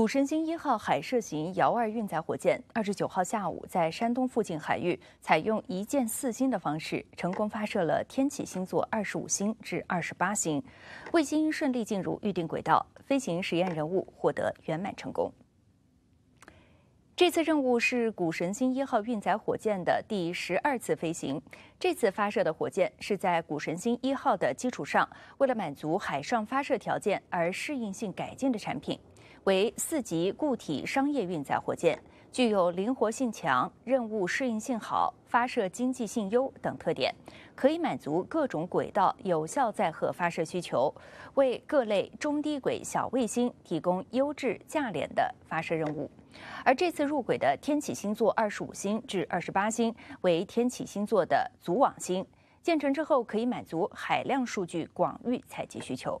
谷神星一号海射型遥二运载火箭二十九号下午在山东附近海域，采用一箭四星的方式成功发射了天启星座二十五星至二十八星，卫星顺利进入预定轨道，飞行实验任务获得圆满成功。这次任务是谷神星一号运载火箭的第十二次飞行。这次发射的火箭是在谷神星一号的基础上，为了满足海上发射条件而适应性改进的产品。为四级固体商业运载火箭，具有灵活性强、任务适应性好、发射经济性优等特点，可以满足各种轨道有效载荷发射需求，为各类中低轨小卫星提供优质价廉的发射任务。而这次入轨的天启星座二十五星至二十八星为天启星座的组网星，建成之后可以满足海量数据广域采集需求。